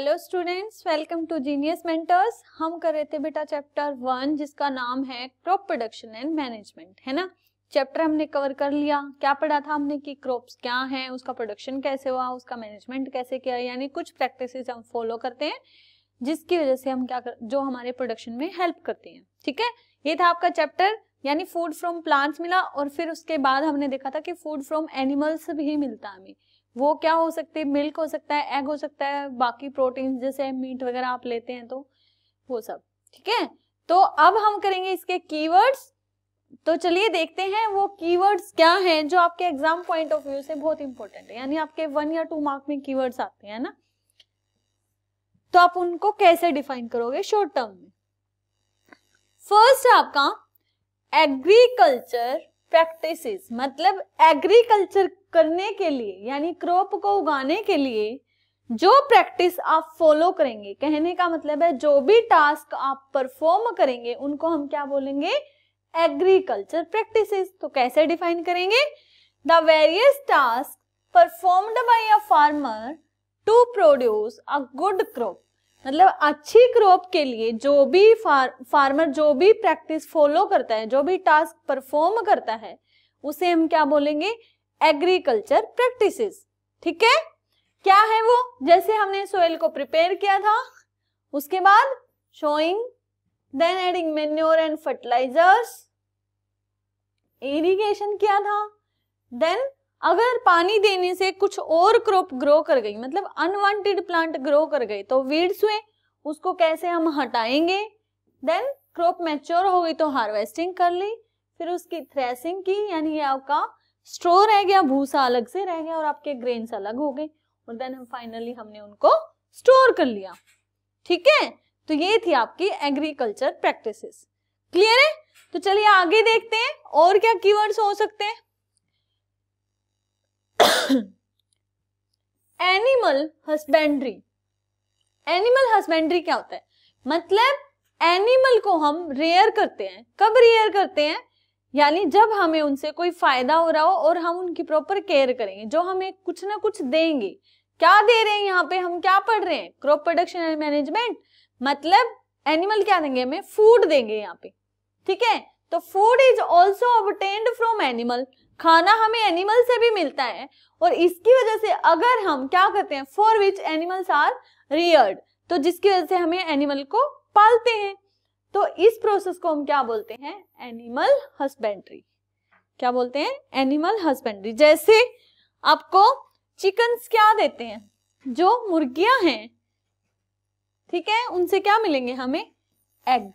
Hello students welcome to Genius Mentors हम कर रहे थे बेटा चैप्टर वन जिसका नाम है क्रॉप प्रोडक्शन एंड मैनेजमेंट है ना चैप्टर हमने कवर कर लिया क्या पढ़ा था हमने कि क्रॉप्स क्या हैं उसका प्रोडक्शन कैसे हुआ उसका मैनेजमेंट कैसे किया यानी कुछ प्रैक्टिसेस हम फॉलो करते हैं जिसकी वजह से हम क्या कर, जो हमारे प्रोडक्शन में हेल्प करते हैं ठीक है ये था आपका चैप्टर यानी फूड फ्रॉम प्लांट्स मिला और फिर उसके बाद हमने देखा था कि फूड फ्रॉम एनिमल्स भी मिलता हमें वो क्या हो सकती है मिल्क हो सकता है एग हो सकता है बाकी प्रोटीन जैसे मीट वगैरह आप लेते हैं तो वो सब ठीक है तो अब हम करेंगे इसके कीवर्ड्स तो चलिए देखते हैं वो कीवर्ड्स क्या हैं जो आपके एग्जाम पॉइंट ऑफ व्यू से बहुत इंपॉर्टेंट है यानी आपके वन या टू मार्क में कीवर्ड्स आते हैं ना तो आप उनको कैसे डिफाइन करोगे शॉर्ट टर्म में फर्स्ट आपका एग्रीकल्चर प्रैक्टिसेस मतलब एग्रीकल्चर करने के लिए यानी क्रॉप को उगाने के लिए जो प्रैक्टिस आप फॉलो करेंगे कहने का मतलब है जो भी टास्क आप परफॉर्म करेंगे उनको हम क्या बोलेंगे एग्रीकल्चर प्रैक्टिसेस तो कैसे डिफाइन करेंगे the various task performed by a farmer to produce a good crop मतलब अच्छी क्रॉप के लिए जो भी फार, फार्मर जो भी प्रैक्टिस फॉलो करता है जो भी टास्क परफॉर्म करता है उसे हम क्या बोलेंगे एग्रीकल्चर प्रैक्टिसेस ठीक है क्या है वो जैसे हमने सोयल को प्रिपेयर किया था उसके बाद sowing then adding manure and fertilisers irrigation किया था देन अगर पानी देने से कुछ और क्रॉप ग्रो कर गई मतलब अनवांटेड प्लांट ग्रो कर गई तो वीड्स हुए उसको कैसे हम हटाएंगे देन क्रॉप मैच्योर हो गई तो हार्वेस्टिंग कर ली फिर उसकी थ्रेसिंग की यानी आपका स्ट्रो रह गया भूसा अलग से रह गया और आपके ग्रेन्स अलग हो गए और देन हम फाइनली हमने उनको स्टोर कर लिया ठीक है तो ये थी आपकी एग्रीकल्चर प्रैक्टिसेस क्लियर है तो चलिए आगे देखते हैं और क्या कीवर्ड्स हो सकते हैं एनिमल हस्बेंड्री एनिमल हस्बेंड्री क्या होता है मतलब एनिमल को हम रेयर करते हैं कब रेयर करते हैं यानी जब हमें उनसे कोई फायदा हो रहा हो और हम उनकी प्रॉपर केयर करेंगे जो हमें कुछ ना कुछ देंगे क्या दे रहे हैं यहाँ पे हम क्या पढ़ रहे हैं क्रॉप प्रोडक्शन एंड मैनेजमेंट मतलब एनिमल क्या देंगे हमें फूड देंगे यहाँ पे ठीक है तो food is also obtained from animal खाना हमें एनिमल से भी मिलता है और इसकी वजह से अगर हम क्या करते हैं for which animals are reared तो जिसकी वजह से हमें एनिमल को पालते हैं तो इस प्रोसेस को हम क्या बोलते हैं एनिमल हस्बेंड्री क्या बोलते हैं एनिमल हस्बेंड्री जैसे आपको चिकन्स क्या देते हैं जो मुर्गियां हैं ठीक है उनसे क्या मिलेंगे हमें एग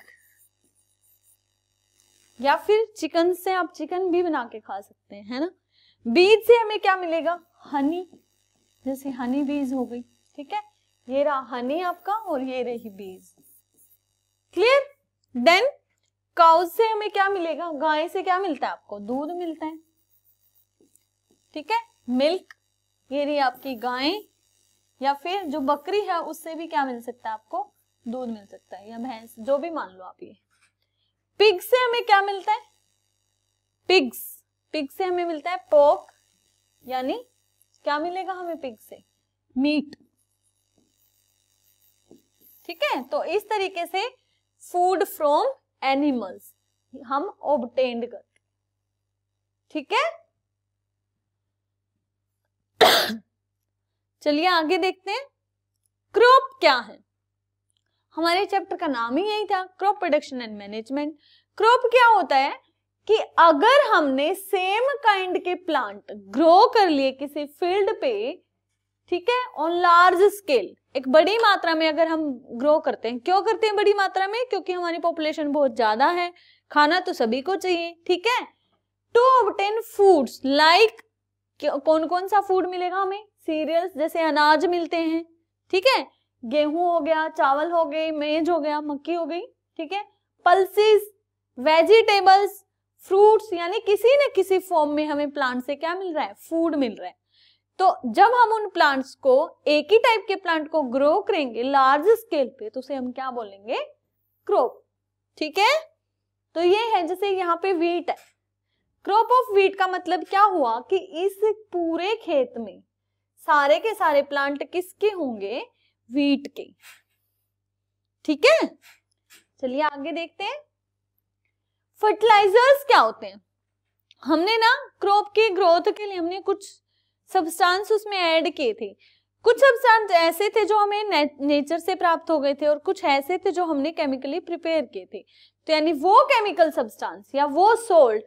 या फिर चिकन से आप चिकन भी बना के खा सकते हैं है ना बीज से हमें क्या मिलेगा हनी जैसे हनी बीज हो गई ठीक है ये रहा हनी आपका और ये रही बीज क्लियर देन काउज से हमें क्या मिलेगा गाय से क्या मिलता है आपको दूध मिलता है ठीक है मिल्क ये रही आपकी गाय या फिर जो बकरी है उससे भी क्या मिल सकता है आपको दूध मिल सकता है या भैंस जो भी मान लो आप ये पिग से हमें क्या मिलता है पिग्स पिग से हमें मिलता है पोक यानी क्या मिलेगा हमें पिग से मीट ठीक है तो इस तरीके से फूड फ्रॉम एनिमल्स हम ऑबटेंड करते ठीक है चलिए आगे देखते हैं क्रॉप क्या है हमारे चैप्टर का नाम ही यही था crop production and management crop क्या होता है कि अगर हमने सेम काइंड के प्लांट ग्रो कर लिए किसी फील्ड पे ठीक है ऑन लार्ज स्केल एक बड़ी मात्रा में अगर हम ग्रो करते हैं क्यों करते हैं बड़ी मात्रा में क्योंकि हमारी पॉपुलेशन बहुत ज्यादा है खाना तो सभी को चाहिए ठीक है टू ऑबटेन फूड्स लाइक कौन कौन सा फूड मिलेगा हमें सीरियल्स जैसे अनाज मिलते हैं ठीक है गेहूं हो गया चावल हो गई मेज हो गया मक्की हो गई ठीक है पल्सिस वेजिटेबल्स फ्रूट्स यानी किसी न किसी फॉर्म में हमें प्लांट से क्या मिल रहा है फूड मिल रहा है तो जब हम उन प्लांट्स को एक ही टाइप के प्लांट को ग्रो करेंगे लार्ज स्केल पे तो उसे हम क्या बोलेंगे क्रोप ठीक है तो ये है जैसे यहाँ पे वीट है क्रोप ऑफ वीट का मतलब क्या हुआ कि इस पूरे खेत में सारे के सारे प्लांट किसके होंगे वीट के ठीक है चलिए आगे देखते हैं फर्टिलाइजर्स क्या होते हैं हमने ना क्रॉप की ग्रोथ के लिए हमने कुछ सब्सटेंस उसमें ऐड किए थे कुछ सब्सटेंस ऐसे थे जो हमें ने, नेचर से प्राप्त हो गए थे और कुछ ऐसे थे जो हमने केमिकली प्रिपेयर किए थे तो यानी वो केमिकल सब्सटेंस या वो सोल्ट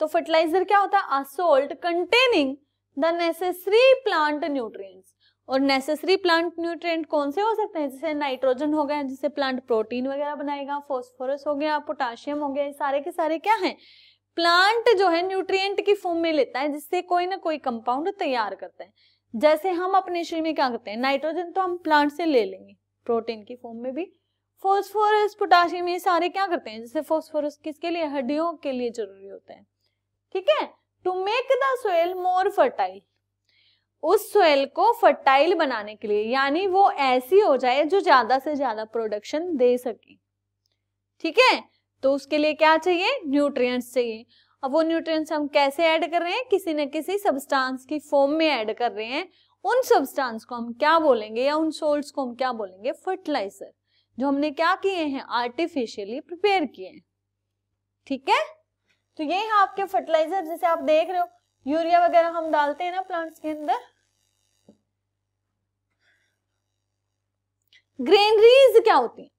तो फर्टिलाइजर क्या होता है salt containing the necessary plant nutrients और नेसेसरी प्लांट न्यूट्रिएंट कौन से हो सकते हैं जैसे नाइट्रोजन हो गया जिससे प्लांट प्रोटीन वगैरह बनाएगा फॉस्फोरस हो गया पोटाशियम हो गया ये सारे के सारे क्या हैं प्लांट जो है न्यूट्रिएंट की फॉर्म में लेता है जिससे कोई ना कोई कंपाउंड तैयार करता है जैसे हम अपने शरीर में क्या करते हैं नाइट्रोजन तो हम प्लांट से ले लेंगे प्रोटीन की फॉर्म में भी फॉस्फोरस पोटाशियम ये सारे क्या करते हैं जैसे फॉस्फोरस किसके लिए हड्डियों के लिए जरूरी होता है ठीक है to make the soil more fertile उस सोयल को फर्टाइल बनाने के लिए यानी वो ऐसी हो जाए जो ज्यादा से ज्यादा प्रोडक्शन दे सके ठीक है तो उसके लिए क्या चाहिए न्यूट्रिएंट्स चाहिए अब वो न्यूट्रिएंट्स हम कैसे ऐड कर रहे हैं किसी न किसी सब्सटेंस की फॉर्म में ऐड कर रहे हैं उन सब्सटेंस को हम क्या बोलेंगे या उन सोल्ट्स को हम क्या बोलेंगे फर्टिलाइजर जो हमने क्या किए हैं आर्टिफिशियली प्रिपेयर किए हैं ठीक है तो ये है आपके फर्टिलाइजर जैसे आप देख रहे हो यूरिया वगैरह हम डालते हैं ना प्लांट्स के अंदर ग्रेनरीज क्या होती है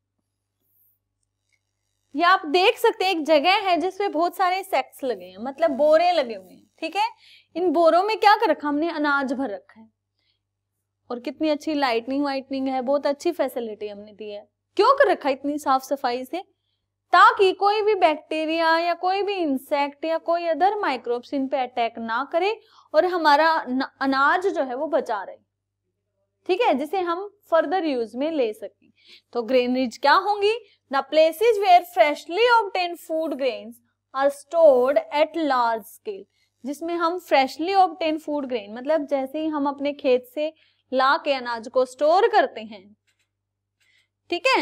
या आप देख सकते हैं एक जगह है जिसपे बहुत सारे सेक्स लगे हैं मतलब बोरे लगे हुए हैं ठीक है इन बोरों में क्या कर रखा हमने अनाज भर रखा है और कितनी अच्छी लाइटनिंग वाइटनिंग है बहुत अच्छी फैसिलिटी हमने दी है क्यों कर रखा है इतनी साफ सफाई से ताकि कोई भी बैक्टीरिया या कोई भी इंसेक्ट या कोई अदर माइक्रोब्स इन पे अटैक ना करे और हमारा अनाज जो है वो बचा रहे ठीक है जिसे हम फर्दर यूज में ले सकें तो ग्रेनरीज क्या होंगी The places where freshly obtained food grains are stored at large scale. जिसमें हम फ्रेशली ऑब्टेन फूड ग्रेन मतलब जैसे ही हम अपने खेत से ला के अनाज को स्टोर करते हैं ठीक है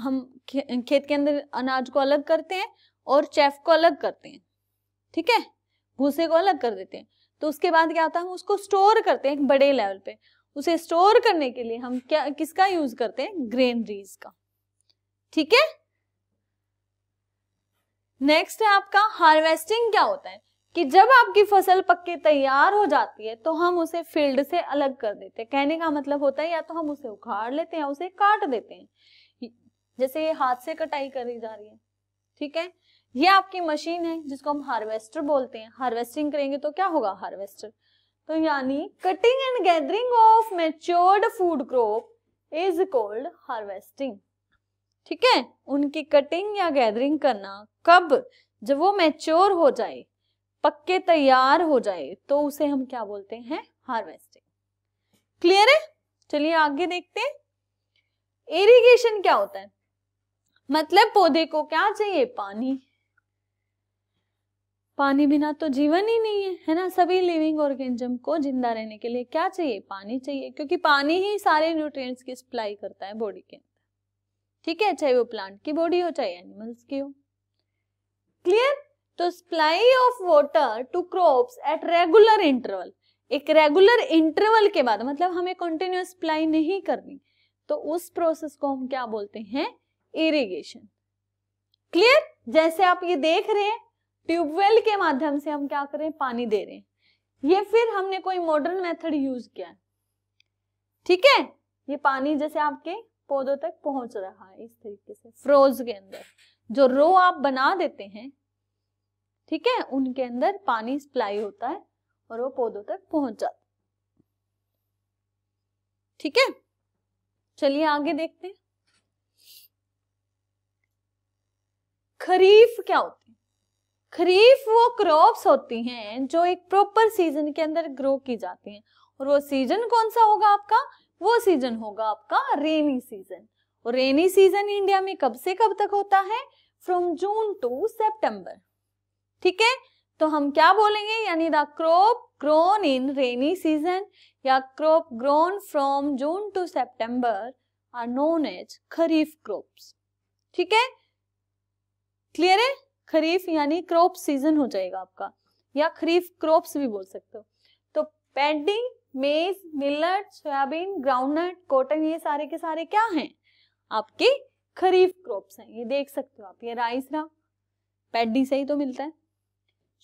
हम खेत के अंदर अनाज को अलग करते हैं और चेफ को अलग करते हैं ठीक है भूसे को अलग कर देते हैं तो उसके बाद क्या होता है हम उसको स्टोर करते हैं एक बड़े लेवल पे उसे स्टोर करने के लिए हम क्या किसका यूज करते हैं ग्रेनरीज का ठीक है नेक्स्ट है आपका हार्वेस्टिंग क्या होता है कि जब आपकी फसल पक्के तैयार हो जाती है तो हम उसे फील्ड से अलग कर देते हैं कहने का मतलब होता है या तो हम उसे उखाड़ लेते हैं या उसे काट देते हैं जैसे ये हाथ से कटाई करी जा रही है ठीक है ये आपकी मशीन है जिसको हम हार्वेस्टर बोलते हैं हार्वेस्टिंग करेंगे तो क्या होगा हार्वेस्टर तो यानी cutting and gathering of matured food crop is called harvesting ठीक है उनकी कटिंग या गैदरिंग करना कब जब वो मैच्योर हो जाए पक्के तैयार हो जाए तो उसे हम क्या बोलते हैं हार्वेस्टिंग क्लियर है चलिए आगे देखते हैं इरिगेशन क्या होता है मतलब पौधे को क्या चाहिए पानी पानी बिना तो जीवन ही नहीं है है ना सभी लिविंग ऑर्गेनिज्म को जिंदा रहने के लिए क्या चाहिए पानी चाहिए क्योंकि पानी ही सारे न्यूट्रिएंट्स की सप्लाई करता है बॉडी के अंदर ठीक है चाहे वो प्लांट की बॉडी हो चाहे एनिमल्स की हो क्लियर तो supply of water to crops at regular interval एक रेगुलर इंटरवल के बाद मतलब हमें कंटिन्यूस सप्लाई नहीं करनी तो उस प्रोसेस को हम क्या बोलते हैं इरिगेशन क्लियर जैसे आप ये देख रहे हैं ट्यूबवेल के माध्यम से हम क्या करें पानी दे रहे हैं ये फिर हमने कोई मॉडर्न मेथड यूज किया ठीक है ये पानी जैसे आपके पौधों तक पहुंच रहा है इस तरीके से फ्रोज के अंदर जो रो आप बना देते हैं ठीक है उनके अंदर पानी सप्लाई होता है और वो पौधों तक पहुंच जाता ठीक है चलिए आगे देखते हैं खरीफ क्या होती है खरीफ वो क्रॉप्स होती हैं जो एक प्रॉपर सीजन के अंदर ग्रो की जाती हैं और वो सीजन कौन सा होगा आपका वो सीजन होगा आपका रेनी सीजन और रेनी सीजन इंडिया में कब से कब तक होता है फ्रॉम जून टू सेप्टेम्बर ठीक है तो हम क्या बोलेंगे यानी the crop grown in rainy season या crop grown from June to September are known as kharif crops ठीक है क्लियर है खरीफ यानी क्रॉप सीजन हो जाएगा आपका या खरीफ क्रॉप्स भी बोल सकते हो तो पेडिंग मेज मिलट सोयाबीन ग्राउंडनट कॉटन ये सारे के सारे क्या हैं आपके खरीफ क्रॉप्स हैं ये देख सकते हो आप ये राइस रहा पैडी से ही तो मिलता है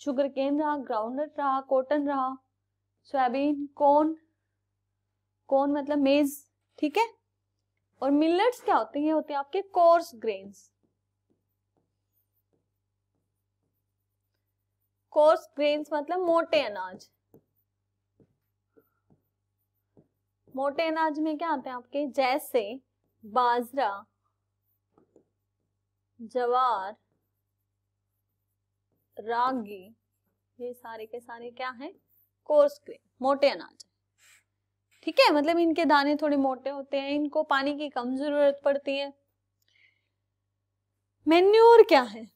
शुगर केन रहा ग्राउंडनट रहा कॉटन रहा सोयाबीन कॉर्न कॉर्न मतलब मेज ठीक है और मिलट्स क्या होते हैं होते हैं आपके कोर्स ग्रेन्स कोर्स ग्रेन्स मतलब मोटे अनाज मोटे अनाज में क्या आते हैं आपके जैसे बाजरा जवार रागी ये सारे के सारे क्या है कोर्स ग्रेन मोटे अनाज ठीक है मतलब इनके दाने थोड़े मोटे होते हैं इनको पानी की कम जरूरत पड़ती है मेन्योर क्या है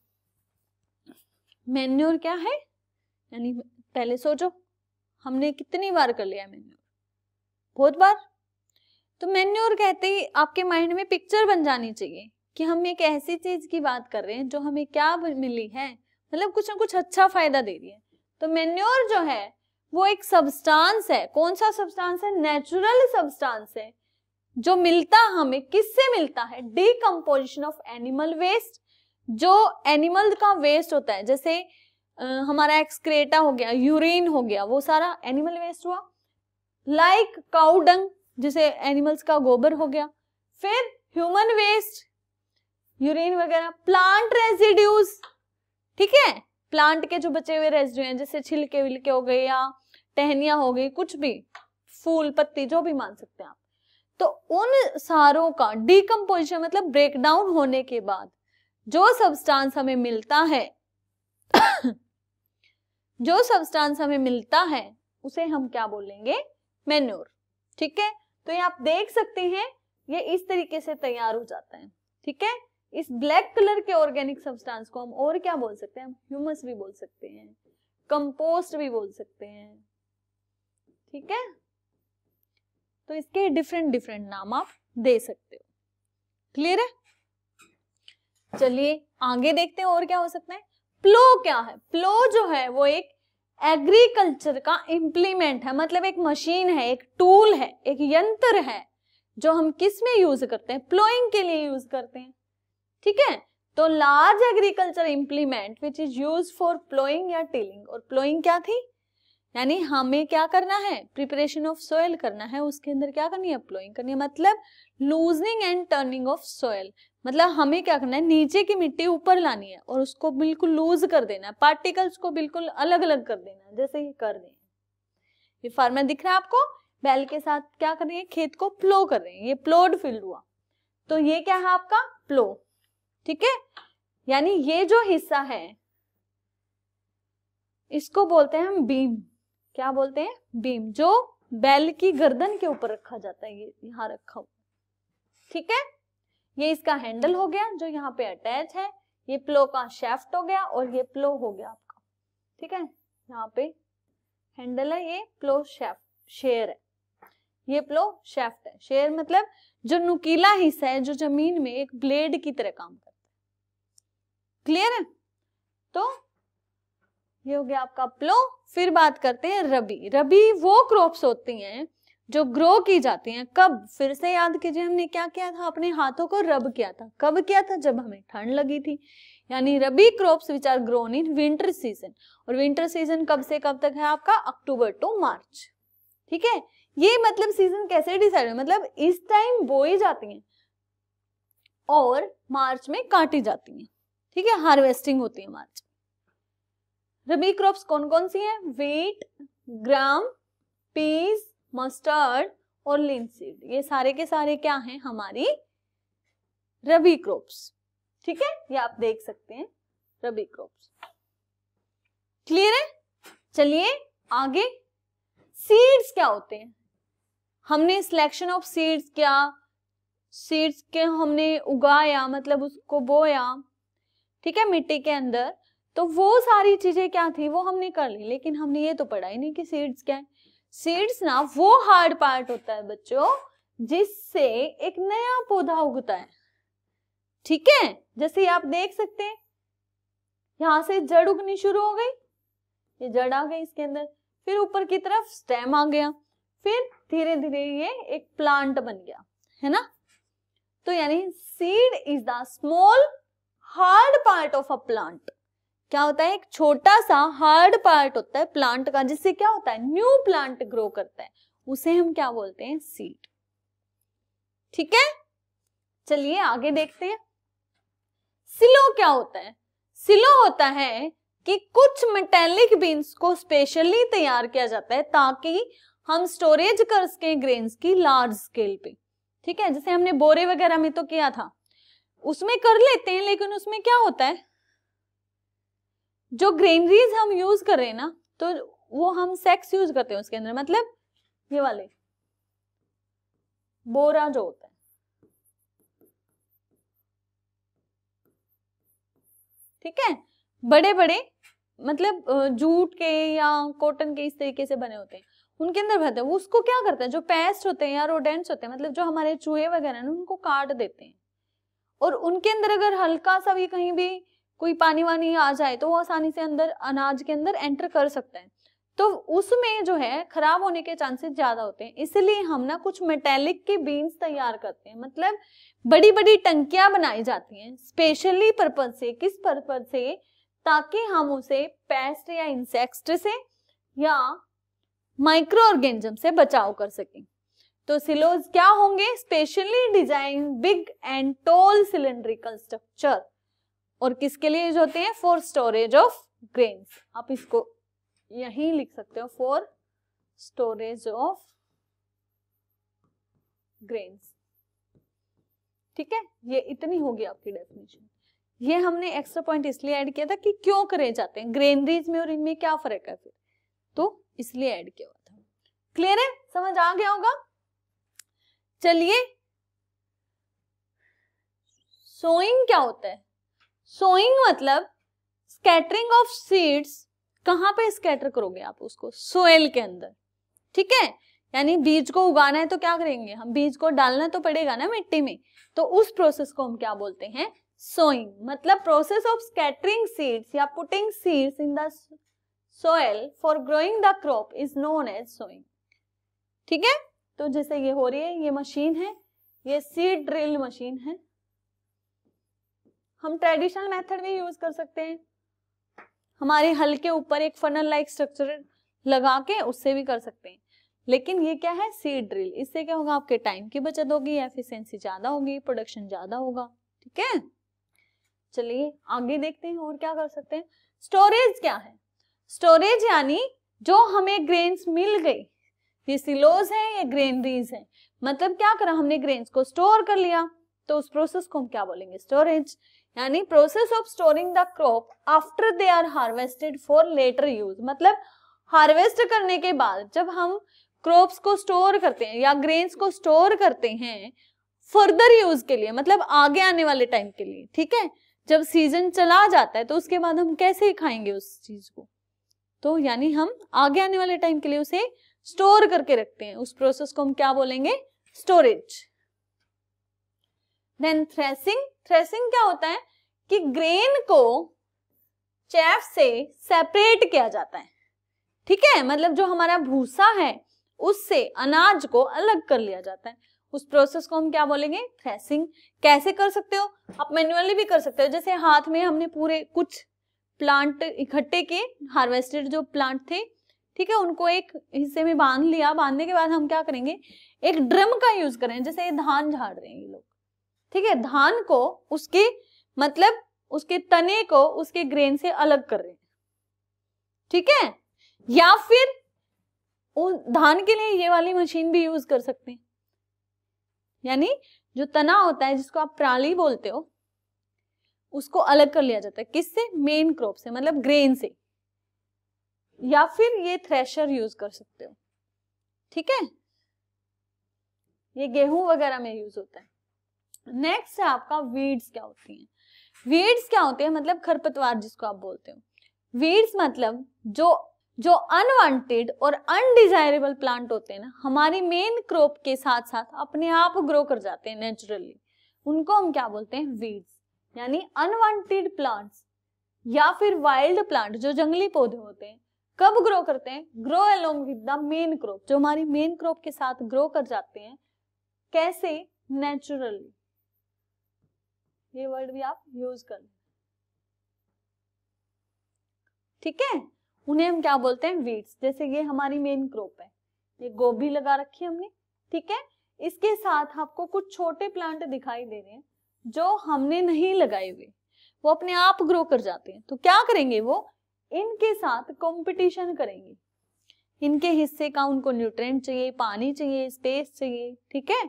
मेन्योर क्या है यानी पहले सोचो हमने कितनी बार कर लिया मेन्योर बहुत बार तो मेन्योर कहते ही आपके माइंड में पिक्चर बन जानी चाहिए कि हम एक ऐसी चीज की बात कर रहे हैं जो हमें क्या मिली है मतलब कुछ ना कुछ अच्छा फायदा दे रही है तो मेन्योर जो है वो एक सब्सटेंस है कौन सा सब्सटेंस है नेचुरल सब्सटेंस है जो मिलता हमें किससे मिलता है डीकम्पोजिशन ऑफ एनिमल वेस्ट जो एनिमल का वेस्ट होता है जैसे आ, हमारा एक्सक्रेटा हो गया यूरिन हो गया वो सारा एनिमल वेस्ट हुआ लाइक काउडंग जिसे एनिमल्स का गोबर हो गया फिर ह्यूमन वेस्ट यूरिन वगैरह प्लांट रेजिड्यूज ठीक है प्लांट के जो बचे हुए रेजिड्यू हैं जैसे छिलके विलके हो गए या टहनिया हो गई कुछ भी फूल पत्ती जो भी मान सकते हैं आप तो उन सारों का डिकम्पोजिशन मतलब ब्रेकडाउन होने के बाद जो सब्सटेंस हमें मिलता है जो सब्सटेंस हमें मिलता है उसे हम क्या बोलेंगे मेन्योर ठीक है तो ये आप देख सकते हैं ये इस तरीके से तैयार हो जाता है ठीक है इस ब्लैक कलर के ऑर्गेनिक सब्सटेंस को हम और क्या बोल सकते हैं हम ह्यूमस भी बोल सकते हैं कंपोस्ट भी बोल सकते हैं ठीक है तो इसके डिफरेंट डिफरेंट नाम आप दे सकते हो क्लियर है चलिए आगे देखते हैं और क्या हो सकता है प्लो क्या है प्लो जो है वो एक एग्रीकल्चर का इम्प्लीमेंट है मतलब एक मशीन है एक टूल है एक यंत्र है जो हम किस में यूज करते हैं प्लोइंग के लिए यूज करते हैं ठीक है तो large agriculture implement which is use for ploughing या टीलिंग और प्लोइंग क्या थी यानी हमें क्या करना है प्रिपरेशन ऑफ सोयल करना है उसके अंदर क्या करनी है प्लोइंग करनी है मतलब loosening and turning of soil मतलब हमें क्या करना है नीचे की मिट्टी ऊपर लानी है और उसको बिल्कुल लूज कर देना है पार्टिकल्स को बिल्कुल अलग अलग कर देना है जैसे ये कर रहे हैं ये फार्मर दिख रहा है आपको बैल के साथ क्या कर रहे हैं खेत को प्लो कर रहे हैं ये प्लोड फील्ड हुआ तो ये क्या है आपका प्लो ठीक है यानी ये जो हिस्सा है इसको बोलते हैं हम बीम क्या बोलते हैं बीम जो बैल की गर्दन के ऊपर रखा जाता है ये यहाँ रखा हुआ ठीक है ये इसका हैंडल हो गया जो यहाँ पे अटैच है ये प्लो का शेफ्ट हो गया और ये प्लो हो गया आपका ठीक है यहाँ पे हैंडल है ये प्लो शेफ्ट शेयर है ये प्लो शेफ्ट है शेयर मतलब जो नुकीला हिस्सा है जो जमीन में एक ब्लेड की तरह काम करता है क्लियर है तो ये हो गया आपका प्लो फिर बात करते हैं रबी रबी वो क्रॉप्स होती हैं जो ग्रो की जाती हैं कब फिर से याद कीजिए हमने क्या किया था अपने हाथों को रब किया था कब किया था जब हमें ठंड लगी थी यानी rabi crops which are grown in winter season और विंटर सीजन कब से कब तक है आपका अक्टूबर टू मार्च ठीक है ये मतलब सीजन कैसे डिसाइड है मतलब इस टाइम बोई जाती हैं और मार्च में काटी जाती हैं ठीक है हार्वेस्टिंग होती है मार्च रबी क्रॉप्स कौन कौन सी हैं वीट ग्राम पीज मस्टर्ड और लिनसीड ये सारे के सारे क्या हैं हमारी रबी क्रॉप्स ठीक है ये आप देख सकते हैं रबी क्रॉप्स क्लियर है चलिए आगे सीड्स क्या होते हैं हमने सिलेक्शन ऑफ सीड्स क्या सीड्स के हमने उगाया मतलब उसको बोया ठीक है मिट्टी के अंदर तो वो सारी चीजें क्या थी वो हमने कर ली लेकिन हमने ये तो पढ़ा ही नहीं कि सीड्स क्या है सीड्स ना वो हार्ड पार्ट होता है बच्चों जिससे एक नया पौधा उगता है ठीक है जैसे आप देख सकते हैं यहां से जड़ उगनी शुरू हो गई ये जड़ आ गई इसके अंदर फिर ऊपर की तरफ स्टेम आ गया फिर धीरे धीरे ये एक प्लांट बन गया है ना तो यानी seed is the small hard part of a plant क्या होता है एक छोटा सा हार्ड पार्ट होता है प्लांट का जिससे क्या होता है न्यू प्लांट ग्रो करता है उसे हम क्या बोलते हैं सीड ठीक है चलिए आगे देखते हैं सिलो क्या होता है सिलो होता है कि कुछ मेटेलिक बीन्स को स्पेशली तैयार किया जाता है ताकि हम स्टोरेज कर सके ग्रेन्स की लार्ज स्केल पे ठीक है जैसे हमने बोरे वगैरह में तो किया था उसमें कर लेते हैं लेकिन उसमें क्या होता है जो ग्रेनरीज हम यूज कर रहे हैं ना तो वो हम सेक्स यूज करते हैं उसके अंदर मतलब ये वाले बोरा जो होता है ठीक है बड़े बड़े मतलब जूट के या कॉटन के इस तरीके से बने होते हैं उनके अंदर भरते हैं उसको क्या करते हैं जो पेस्ट होते हैं या रोडेंट्स होते हैं मतलब जो हमारे चूहे वगैरह हैं उनको काट देते हैं और उनके अंदर अगर हल्का सा भी कहीं भी कोई पानी वानी आ जाए तो वो आसानी से अंदर अनाज के अंदर एंटर कर सकता है तो उसमें जो है खराब होने के चांसेस ज्यादा होते हैं इसलिए हम ना कुछ मेटेलिक के बीन्स तैयार करते हैं मतलब बड़ी बड़ी टंकियां बनाई जाती हैं स्पेशली पर्पज से किस पर्पज से ताकि हम उसे पेस्ट या इंसेक्ट से या माइक्रो ऑर्गेनिज्म से बचाव कर सकें तो सिलोज क्या होंगे specially design big and tall cylindrical structure और किसके लिए यूज होती है फॉर स्टोरेज ऑफ ग्रेन्स आप इसको यहीं लिख सकते हो फॉर स्टोरेज ऑफ ग्रेन्स ठीक है ये इतनी होगी आपकी डेफिनेशन ये हमने एक्स्ट्रा पॉइंट इसलिए ऐड किया था कि क्यों करे जाते हैं ग्रेनरीज में और इनमें क्या फर्क है फिर तो इसलिए ऐड किया हुआ था क्लियर है समझ आ गया होगा चलिए सोइंग क्या होता है सोइंग मतलब स्कैटरिंग ऑफ सीड्स कहाँ पे स्कैटर करोगे आप उसको सोयल के अंदर ठीक है यानी बीज को उगाना है तो क्या करेंगे हम बीज को डालना तो पड़ेगा ना मिट्टी में तो उस प्रोसेस को हम क्या बोलते हैं सोइंग मतलब प्रोसेस ऑफ स्कैटरिंग सीड्स या putting seeds in the soil for growing the crop is known as sowing ठीक है तो जैसे ये हो रही है ये मशीन है ये सीड ड्रिल मशीन है हम ट्रेडिशनल मेथड भी यूज कर सकते हैं हमारे हल के ऊपर एक फनल लाइक स्ट्रक्चर लगा के उससे भी कर सकते हैं लेकिन ये क्या है सीड ड्रिल इससे क्या होगा आपके टाइम की बचत होगी एफिशिएंसी ज्यादा होगी प्रोडक्शन ज्यादा होगा ठीक है चलिए आगे देखते हैं और क्या कर सकते हैं स्टोरेज क्या है स्टोरेज यानी जो हमें ग्रेन्स मिल गए ये सिलोज है ये ग्रेनरीज है मतलब क्या करा हमने ग्रेन्स को स्टोर कर लिया तो उस प्रोसेस को हम क्या बोलेंगे स्टोरेज यानी process of storing the crop after they are harvested for later use मतलब हार्वेस्ट करने के बाद जब हम क्रॉप्स को स्टोर करते हैं या ग्रेन्स को स्टोर करते हैं फर्दर यूज के लिए मतलब आगे आने वाले टाइम के लिए ठीक है जब सीजन चला जाता है तो उसके बाद हम कैसे खाएंगे उस चीज को तो यानी हम आगे आने वाले टाइम के लिए उसे स्टोर करके रखते हैं उस प्रोसेस को हम क्या बोलेंगे स्टोरेज देन थ्रेसिंग थ्रेसिंग क्या होता है कि ग्रेन को चैफ से सेपरेट किया जाता है ठीक है मतलब जो हमारा भूसा है उससे अनाज को अलग कर लिया जाता है उस प्रोसेस को हम क्या बोलेंगे थ्रेसिंग कैसे कर सकते हो आप मैन्युअली भी कर सकते हो जैसे हाथ में हमने पूरे कुछ प्लांट इकट्ठे के हार्वेस्टेड जो प्लांट थे ठीक है उनको एक हिस्से में बांध लिया बांधने के बाद हम क्या करेंगे एक ड्रम का यूज करें जैसे धान झाड़ रहे हैं ये लोग ठीक है धान को उसके मतलब उसके तने को उसके ग्रेन से अलग कर रहे ठीक है या फिर धान के लिए ये वाली मशीन भी यूज कर सकते हैं यानी जो तना होता है जिसको आप प्राली बोलते हो उसको अलग कर लिया जाता है किससे मेन क्रॉप से मतलब ग्रेन से या फिर ये थ्रेशर यूज कर सकते हो ठीक है ये गेहूं वगैरह में यूज होता है नेक्स्ट है आपका वीड्स क्या होती है वीड्स क्या होते हैं मतलब खरपतवार जिसको आप बोलते हो वीड्स मतलब जो जो अनवांटेड और अनडिजायरेबल प्लांट होते हैं ना हमारी मेन क्रॉप के साथ साथ अपने आप ग्रो कर जाते हैं नेचुरली उनको हम क्या बोलते हैं वीड्स यानी अनवांटेड प्लांट्स या फिर वाइल्ड प्लांट जो जंगली पौधे होते हैं कब ग्रो करते हैं grow along with the main crop जो हमारी मेन क्रॉप के साथ ग्रो कर जाते हैं कैसे नेचुरली ये वर्ड भी आप यूज कर ठीक है उन्हें हम क्या बोलते हैं वीट्स जैसे ये हमारी मेन क्रॉप है ये गोभी लगा रखी है हमने ठीक है इसके साथ आपको कुछ छोटे प्लांट दिखाई दे रहे हैं जो हमने नहीं लगाए हुए वो अपने आप ग्रो कर जाते हैं तो क्या करेंगे वो इनके साथ कंपटीशन करेंगे इनके हिस्से का उनको न्यूट्रेंट चाहिए पानी चाहिए स्पेस चाहिए ठीक है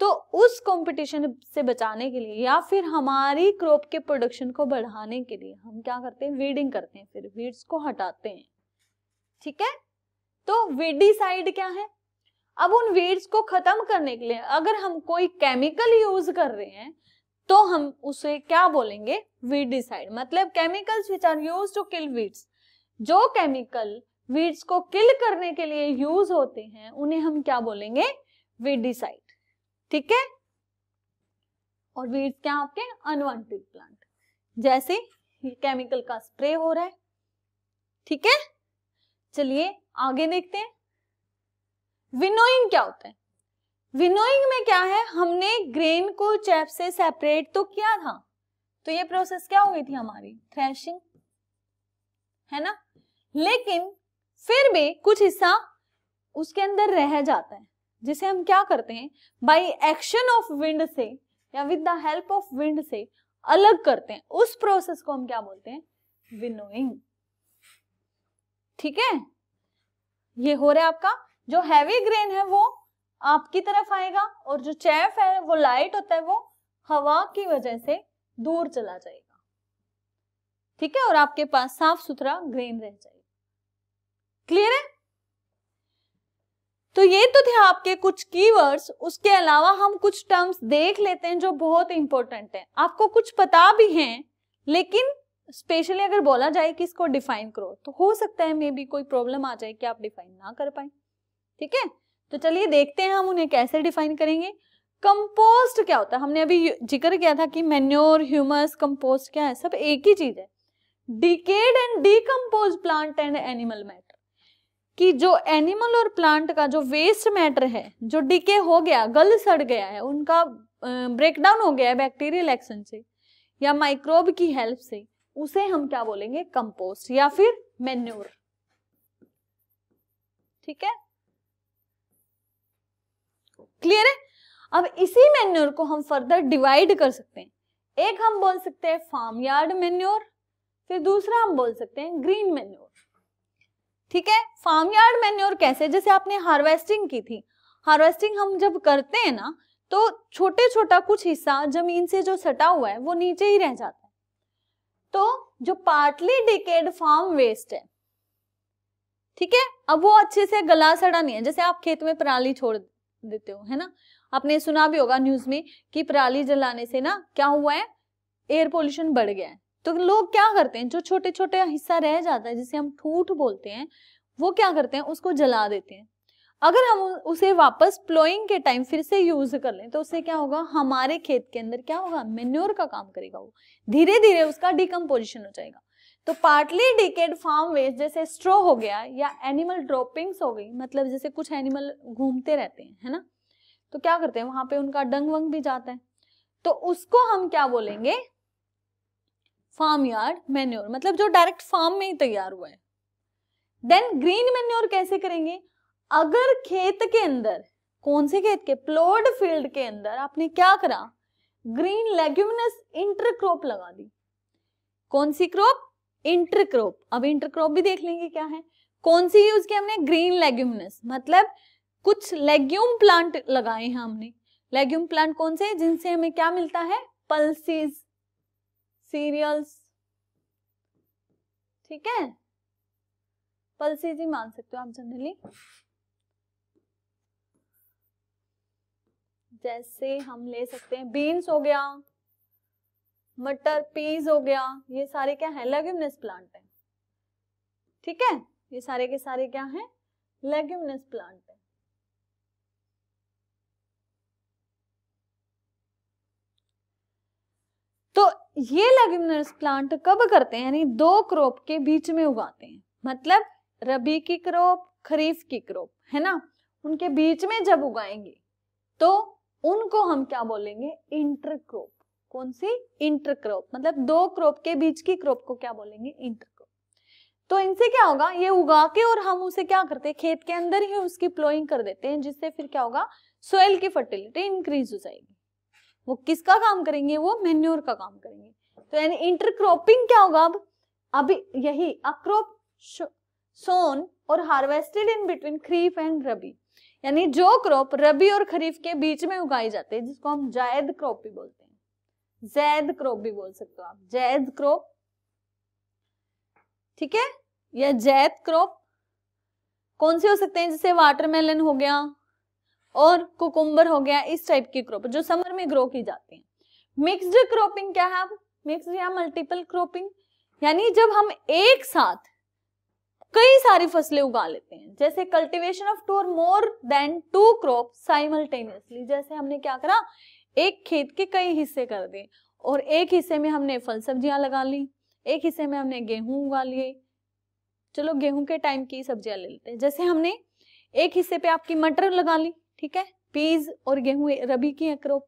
तो उस कंपटीशन से बचाने के लिए या फिर हमारी क्रॉप के प्रोडक्शन को बढ़ाने के लिए हम क्या करते हैं वीडिंग करते हैं फिर वीड्स को हटाते हैं ठीक है तो साइड क्या है अब उन वीड्स को खत्म करने के लिए अगर हम कोई केमिकल यूज कर रहे हैं तो हम उसे क्या बोलेंगे वीडिसाइड मतलब chemicals which are use to kill weeds जो केमिकल वीड्स को किल करने के लिए यूज होते हैं उन्हें हम क्या बोलेंगे वीडिसाइड ठीक है और वीड्स क्या आपके अनवांटेड प्लांट जैसे केमिकल का स्प्रे हो रहा है ठीक है चलिए आगे देखते हैं विनोइंग क्या होता है विनोइंग में क्या है हमने ग्रेन को चैप से सेपरेट तो किया था तो ये प्रोसेस क्या हुई थी हमारी थ्रेशिंग है ना लेकिन फिर भी कुछ हिस्सा उसके अंदर रह जाता है जिसे हम क्या करते हैं बाय एक्शन ऑफ विंड से या with the help of wind से अलग करते हैं उस प्रोसेस को हम क्या बोलते हैं विनोइंग ठीक है ये हो रहा है आपका जो हैवी ग्रेन है वो आपकी तरफ आएगा और जो चैफ है वो लाइट होता है वो हवा की वजह से दूर चला जाएगा ठीक है और आपके पास साफ सुथरा ग्रेन रह जाएगा क्लियर है तो ये तो थे आपके कुछ कीवर्ड्स उसके अलावा हम कुछ टर्म्स देख लेते हैं जो बहुत इंपॉर्टेंट हैं आपको कुछ पता भी हैं लेकिन स्पेशली अगर बोला जाए कि इसको डिफाइन करो तो हो सकता है मे बी कोई प्रॉब्लम आ जाए कि आप डिफाइन ना कर पाए ठीक है तो चलिए देखते हैं हम उन्हें कैसे डिफाइन करेंगे कंपोस्ट क्या होता है हमने अभी जिक्र किया था कि मेन्योर ह्यूमस कंपोस्ट क्या है सब एक ही चीज है decayed and decompose plant and animal matter कि जो एनिमल और प्लांट का जो वेस्ट मैटर है जो डीके हो गया गल सड़ गया है उनका ब्रेकडाउन हो गया है बैक्टीरियल एक्शन से या माइक्रोब की हेल्प से उसे हम क्या बोलेंगे कंपोस्ट या फिर मेन्योर ठीक है क्लियर है अब इसी मेन्योर को हम फर्दर डिवाइड कर सकते हैं एक हम बोल सकते हैं फार्म यार्ड मेन्योर फिर दूसरा हम बोल सकते हैं ग्रीन मेन्योर ठीक है फार्म यार्ड मेन्योर कैसे जैसे आपने हार्वेस्टिंग की थी हार्वेस्टिंग हम जब करते हैं ना तो छोटे छोटा कुछ हिस्सा जमीन से जो सटा हुआ है वो नीचे ही रह जाता है तो जो पार्टली डिकेड फार्म वेस्ट है ठीक है अब वो अच्छे से गला सड़ा नहीं है जैसे आप खेत में पराली छोड़ देते हो है ना आपने सुना भी होगा न्यूज में कि पराली जलाने से ना क्या हुआ है एयर पोल्यूशन बढ़ गया है तो लोग क्या करते हैं जो छोटे छोटे हिस्सा रह जाता है जिसे हम ठूठ बोलते हैं वो क्या करते हैं उसको जला देते हैं अगर हम उसे वापस प्लोइंग के टाइम फिर से यूज कर लें तो उससे क्या होगा हमारे खेत के अंदर क्या होगा मेन्योर का काम करेगा वो धीरे धीरे उसका डिकम्पोजिशन हो जाएगा तो पार्टली डिकेड फार्म वेस्ट जैसे स्ट्रो हो गया या एनिमल ड्रॉपिंग्स हो गई मतलब जैसे कुछ एनिमल घूमते रहते हैं है ना तो क्या करते हैं वहां पे उनका डंग वंग भी जाता है तो उसको हम क्या बोलेंगे फार्म यार्ड मेन्योर मतलब जो डायरेक्ट फार्म में ही तैयार हुआ है देन ग्रीन मेन्योर कैसे करेंगे अगर खेत के अंदर कौन से खेत के प्लोड फील्ड के अंदर आपने क्या करा ग्रीन लेग्यूमिनस इंटरक्रॉप लगा दी कौन सी क्रॉप इंटरक्रॉप अब इंटरक्रॉप भी देख लेंगे क्या है कौन सी यूज किया हमने ग्रीन लेग्यूमिनस मतलब कुछ लेग्यूम प्लांट लगाए हैं हमने लेग्यूम प्लांट कौन से जिनसे हमें क्या मिलता है पल्सिस सीरियल्स ठीक है पल्सेज ही मान सकते हो आप जनरली जैसे हम ले सकते हैं बीन्स हो गया मटर पीज हो गया ये सारे क्या है लेग्यूमिनस प्लांट है ठीक है ये सारे के सारे क्या है लेग्यूमिनस प्लांट है ये लेग्यूमिनस प्लांट कब करते हैं यानी दो क्रॉप के बीच में उगाते हैं मतलब रबी की क्रॉप खरीफ की क्रॉप है ना उनके बीच में जब उगाएंगे तो उनको हम क्या बोलेंगे इंटरक्रोप कौन सी इंटरक्रॉप मतलब दो क्रॉप के बीच की क्रॉप को क्या बोलेंगे इंटरक्रोप तो इनसे क्या होगा ये उगा के और हम उसे क्या करते हैं खेत के अंदर ही उसकी प्लोइंग कर देते हैं जिससे फिर क्या होगा सोइल की फर्टिलिटी इंक्रीज हो जाएगी वो किसका काम करेंगे वो मेन्योर का काम करेंगे तो यानी इंटरक्रॉपिंग क्या होगा अब अभी यही अक्रोप सोन और harvested in between kharif and rabi यानी जो क्रॉप रबी और खरीफ के बीच में उगाई जाते हैं जिसको हम जायद क्रॉप भी बोलते हैं जैद क्रॉप भी बोल सकते हो आप जैद क्रॉप ठीक है या जैद क्रॉप कौन से हो सकते हैं जैसे वाटरमेलन हो गया और कुकुम्बर हो गया इस टाइप की क्रॉप जो समर में ग्रो की जाती है मिक्सड क्रॉपिंग क्या है मिक्स या मल्टीपल क्रॉपिंग यानी जब हम एक साथ कई सारी फसलें उगा लेते हैं जैसे कल्टीवेशन ऑफ टू और more than two crop simultaneously जैसे हमने क्या करा एक खेत के कई हिस्से कर दिए और एक हिस्से में हमने फल सब्जियां लगा ली एक हिस्से में हमने गेहूं उगा लिए चलो गेहूं के टाइम की सब्जियां ले लेते हैं जैसे हमने एक हिस्से पे आपकी मटर लगा ली ठीक है पीज और गेहूं रबी की है क्रॉप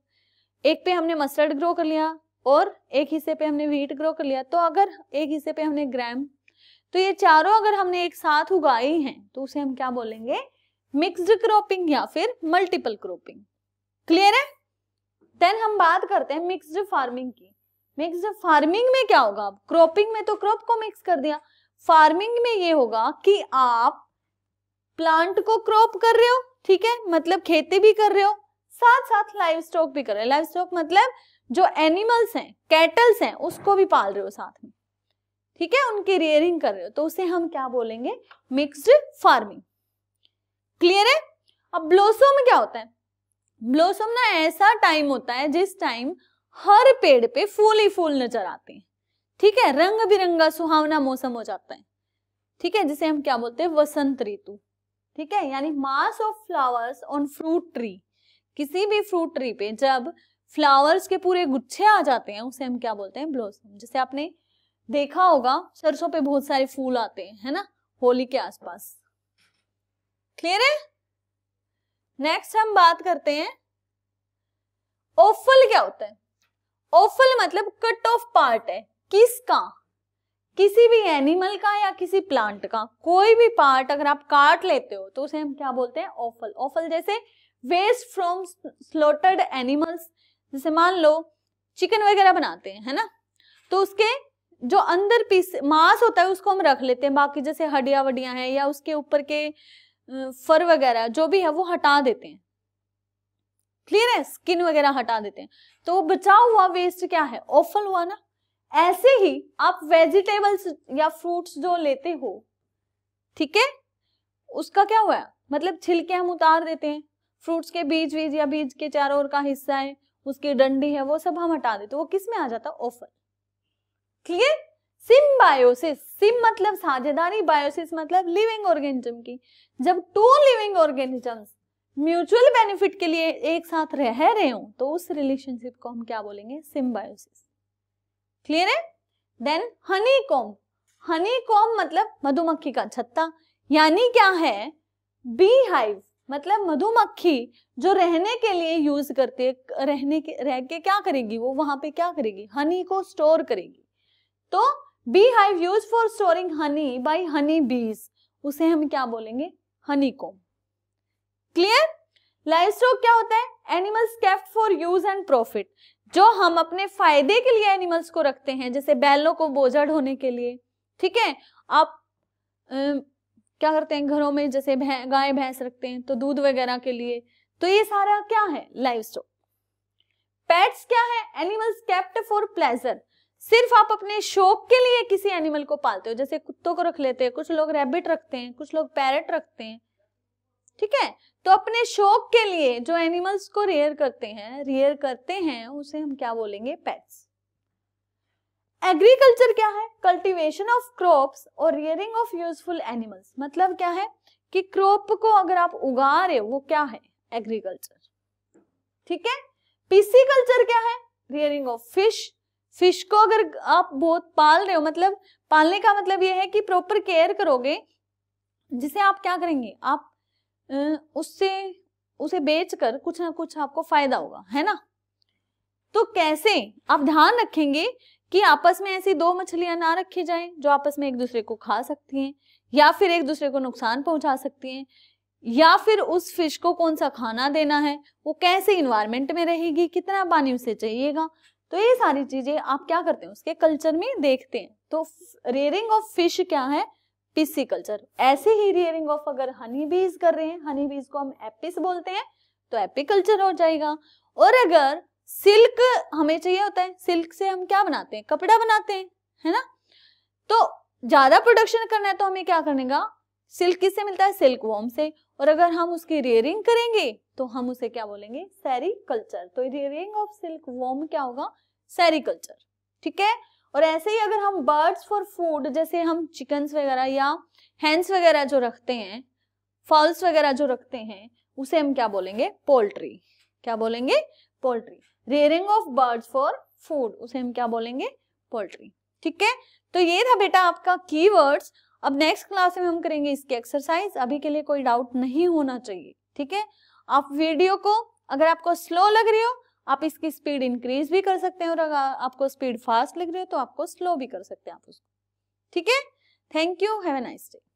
एक पे हमने मस्टर्ड ग्रो कर लिया और एक हिस्से पे हमने व्हीट ग्रो कर लिया तो अगर एक हिस्से पे हमने ग्राम तो ये चारों अगर हमने एक साथ उगाई हैं तो उसे हम क्या बोलेंगे मिक्स्ड क्रॉपिंग या फिर मल्टीपल क्रॉपिंग क्लियर है देन हम बात करते हैं मिक्स्ड फार्मिंग की मिक्स्ड फार्मिंग में क्या होगा क्रॉपिंग में तो क्रॉप को मिक्स कर दिया फार्मिंग में ये होगा कि आप प्लांट को क्रॉप कर रहे हो ठीक है मतलब खेती भी कर रहे हो साथ साथ लाइव स्टॉक भी कर रहे हो लाइव स्टॉक मतलब जो एनिमल्स हैं कैटल्स हैं उसको भी पाल रहे हो साथ में ठीक है उनकी रियरिंग कर रहे हो तो उसे हम क्या बोलेंगे मिक्सड फार्मिंग क्लियर है अब ब्लोसम क्या होता है ब्लोसम ना ऐसा टाइम होता है जिस टाइम हर पेड़ पे फूल ही फूल नजर आते हैं ठीक है रंग बिरंगा सुहावना मौसम हो जाता है ठीक है जिसे हम क्या बोलते हैं वसंत ऋतु ठीक है यानी mass of flowers on fruit tree किसी भी फ्रूट ट्री पे जब फ्लावर्स के पूरे गुच्छे आ जाते हैं उसे हम क्या बोलते हैं ब्लॉसम जैसे आपने देखा होगा सरसों पे बहुत सारे फूल आते हैं है ना होली के आसपास क्लियर है नेक्स्ट हम बात करते हैं ओफल क्या होता है ओफल मतलब कट ऑफ पार्ट है किसका किसी भी एनिमल का या किसी प्लांट का कोई भी पार्ट अगर आप काट लेते हो तो उसे हम क्या बोलते हैं ओफल ओफल जैसे वेस्ट फ्रॉम स्लोटेड एनिमल्स जैसे मान लो चिकन वगैरह बनाते हैं है ना तो उसके जो अंदर पीस मांस होता है उसको हम रख लेते हैं बाकी जैसे हड्डियां वडिया हैं या उसके ऊपर के फर वगैरह जो भी है वो हटा देते हैं क्लियर है स्किन वगैरह हटा देते हैं तो बचा हुआ वेस्ट क्या है ओफल हुआ ना ऐसे ही आप वेजिटेबल्स या फ्रूट्स जो लेते हो ठीक है उसका क्या हुआ मतलब छिलके हम उतार देते हैं फ्रूट्स के बीज बीज या बीज के चारों ओर का हिस्सा है उसकी डंडी है वो सब हम हटा देते वो किस में आ जाता ओफर क्लियर सिम्बायोसिस सिम मतलब साझेदारी बायोसिस मतलब लिविंग ऑर्गेनिज्म की जब two living organisms mutual benefit के लिए एक साथ रह रहे हो तो उस रिलेशनशिप को हम क्या बोलेंगे सिम्बायोसिस क्लियर है then honeycomb honeycomb मतलब मधुमक्खी का छत्ता यानी क्या है बी हाइव मतलब मधुमक्खी जो रहने के लिए यूज करते रहने के रह के क्या करेगी वो वहां पे क्या करेगी हनी को स्टोर करेगी तो bee hive use for storing honey by honey bees उसे हम क्या बोलेंगे honeycomb clear livestock क्या होता है animals kept for use and profit जो हम अपने फायदे के लिए एनिमल्स को रखते हैं जैसे बैलों को बोझा ढोने के लिए ठीक है आप आ, क्या करते हैं घरों में जैसे भै, गाय भैंस रखते हैं तो दूध वगैरह के लिए तो ये सारा क्या है लाइव स्टॉक पेट्स क्या है एनिमल्स कैप्ट फॉर प्लेजर सिर्फ आप अपने शौक के लिए किसी एनिमल को पालते हो जैसे कुत्तों को रख लेते हैं कुछ लोग रैबिट रखते हैं कुछ लोग पैरट रखते हैं ठीक है तो अपने शौक के लिए जो एनिमल्स को रेयर करते हैं रेयर करते हैं उसे हम क्या बोलेंगे पेट्स एग्रीकल्चर क्या है कल्टीवेशन ऑफ क्रॉप्स और रियरिंग ऑफ यूजफुल एनिमल्स मतलब क्या है कि क्रॉप को अगर आप उगा रहे हो वो क्या है एग्रीकल्चर ठीक है पीसी कल्चर क्या है रियरिंग ऑफ फिश फिश को अगर आप बहुत पाल रहे हो मतलब पालने का मतलब ये है कि प्रॉपर केयर करोगे जिसे आप क्या करेंगे आप उससे उसे बेचकर कुछ ना कुछ आपको फायदा होगा है ना तो कैसे आप ध्यान रखेंगे कि आपस में ऐसी दो मछलियां ना रखी जाएं जो आपस में एक दूसरे को खा सकती हैं या फिर एक दूसरे को नुकसान पहुंचा सकती हैं या फिर उस फिश को कौन सा खाना देना है वो कैसे इन्वायरमेंट में रहेगी कितना पानी उसे चाहिएगा तो ये सारी चीजें आप क्या करते हैं उसके कल्चर में देखते हैं तो रेयरिंग ऑफ फिश क्या है एपिसी कल्चर ऐसे ही रियरिंग ऑफ अगर हनी बीज कर रहे हैं हनी बीज को हम एपिस बोलते हैं तो एपिकल्चर हो जाएगा और अगर सिल्क हमें चाहिए होता है सिल्क से हम क्या बनाते हैं कपड़ा बनाते हैं है ना तो ज्यादा प्रोडक्शन करना है तो हमें क्या करने का सिल्क किससे मिलता है सिल्क वॉर्म से और अगर हम उसकी रियरिंग करेंगे तो हम उसे क्या बोलेंगे सेरिकल्चर तो रियरिंग ऑफ सिल्क वॉर्म क्या होगा सेरिकल्चर ठीक है और ऐसे ही अगर हम बर्ड्स फॉर फूड जैसे हम चिकन्स वगैरह या हैंस वगैरह जो रखते हैं फॉल्स वगैरह जो रखते हैं उसे हम क्या बोलेंगे पोल्ट्री क्या बोलेंगे poultry rearing of birds for food उसे हम क्या बोलेंगे पोल्ट्री ठीक है तो ये था बेटा आपका की अब नेक्स्ट क्लास में हम करेंगे इसकी एक्सरसाइज अभी के लिए कोई डाउट नहीं होना चाहिए ठीक है आप वीडियो को अगर आपको स्लो लग रही हो आप इसकी स्पीड इंक्रीज भी कर सकते हैं और अगर आपको स्पीड फास्ट लग रही हो तो आपको स्लो भी कर सकते हैं आप उसको ठीक है thank you have a nice day